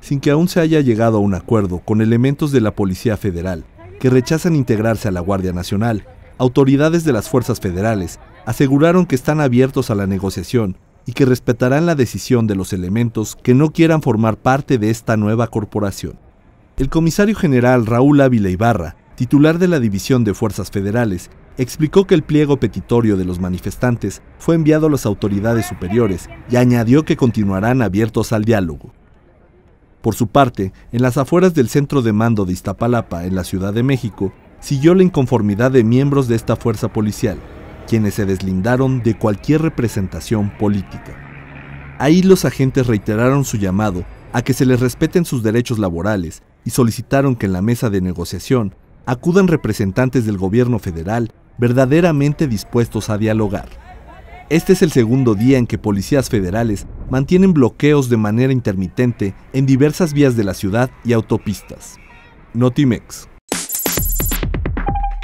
sin que aún se haya llegado a un acuerdo con elementos de la Policía Federal, que rechazan integrarse a la Guardia Nacional. Autoridades de las fuerzas federales aseguraron que están abiertos a la negociación y que respetarán la decisión de los elementos que no quieran formar parte de esta nueva corporación. El comisario general Raúl Ávila Ibarra, titular de la División de Fuerzas Federales, explicó que el pliego petitorio de los manifestantes fue enviado a las autoridades superiores y añadió que continuarán abiertos al diálogo. Por su parte, en las afueras del centro de mando de Iztapalapa, en la Ciudad de México, siguió la inconformidad de miembros de esta fuerza policial, quienes se deslindaron de cualquier representación política. Ahí los agentes reiteraron su llamado a que se les respeten sus derechos laborales y solicitaron que en la mesa de negociación acudan representantes del gobierno federal verdaderamente dispuestos a dialogar. Este es el segundo día en que policías federales mantienen bloqueos de manera intermitente en diversas vías de la ciudad y autopistas. Notimex,